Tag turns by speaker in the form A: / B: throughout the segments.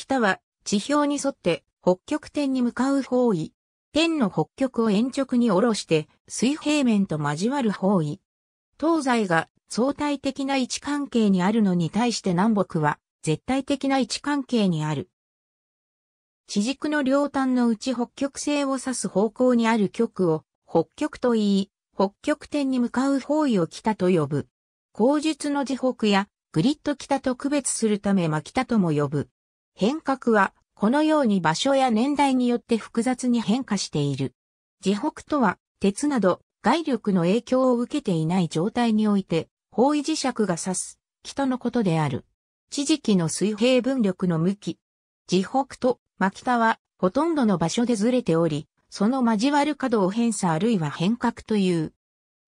A: 北は地表に沿って北極点に向かう方位。天の北極を鉛直に下ろして水平面と交わる方位。東西が相対的な位置関係にあるのに対して南北は絶対的な位置関係にある。地軸の両端のうち北極星を指す方向にある極を北極と言い、北極点に向かう方位を北と呼ぶ。口述の時北やグリッド北と区別するため真北とも呼ぶ。変革は、このように場所や年代によって複雑に変化している。自北とは、鉄など、外力の影響を受けていない状態において、方位磁石が指す、北のことである。地磁気の水平分力の向き。自北と真北は、ほとんどの場所でずれており、その交わる角を偏差あるいは変革という。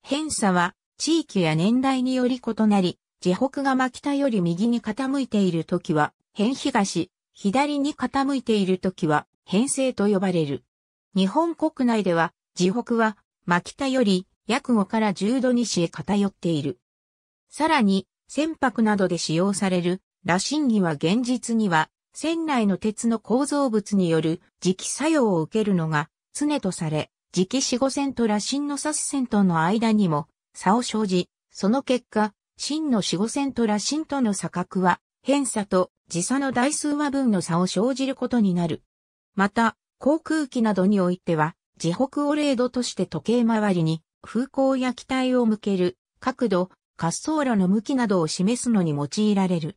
A: 偏差は、地域や年代により異なり、自北が真北より右に傾いているときは、偏東、左に傾いている時は偏西と呼ばれる。日本国内では、地北は、真北より約5から10度西へ偏っている。さらに、船舶などで使用される、羅針儀は現実には、船内の鉄の構造物による磁気作用を受けるのが常とされ、磁気四五線と羅針の指す線との間にも差を生じ、その結果、真の四五線と羅針との差角は偏差と時差の台数は分の差を生じることになる。また、航空機などにおいては、時北を0度として時計回りに、風向や機体を向ける、角度、滑走路の向きなどを示すのに用いられる。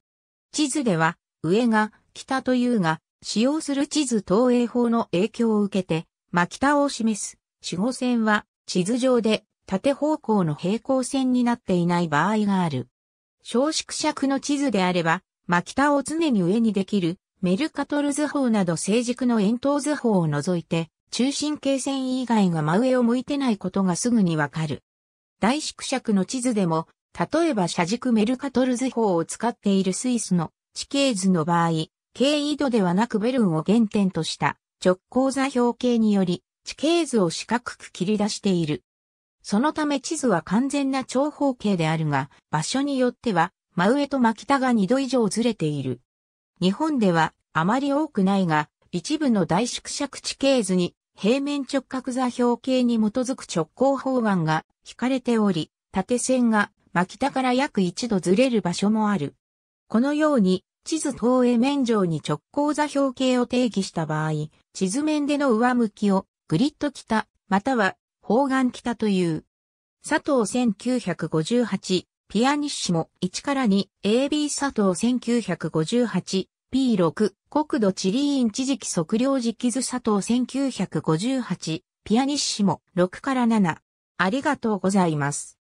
A: 地図では、上が、北というが、使用する地図投影法の影響を受けて、真北を示す、守護線は、地図上で、縦方向の平行線になっていない場合がある。小縮尺の地図であれば、巻田を常に上にできる、メルカトル図法など成熟の円筒図法を除いて、中心形線以外が真上を向いてないことがすぐにわかる。大縮尺の地図でも、例えば車軸メルカトル図法を使っているスイスの地形図の場合、経緯度ではなくベルンを原点とした直交座標形により地形図を四角く切り出している。そのため地図は完全な長方形であるが、場所によっては真上と真北が2度以上ずれている。日本ではあまり多くないが、一部の大縮尺地形図に平面直角座標系に基づく直行方眼が引かれており、縦線が真北から約1度ずれる場所もある。このように地図投影面上に直行座標系を定義した場合、地図面での上向きをグリッド北または方眼北という。佐藤1958ピアニッシモ1から 2AB 佐藤 1958P6 国土地理院知事記測量時期図佐藤1 9 5 8ピアニッシモ6から7ありがとうございます。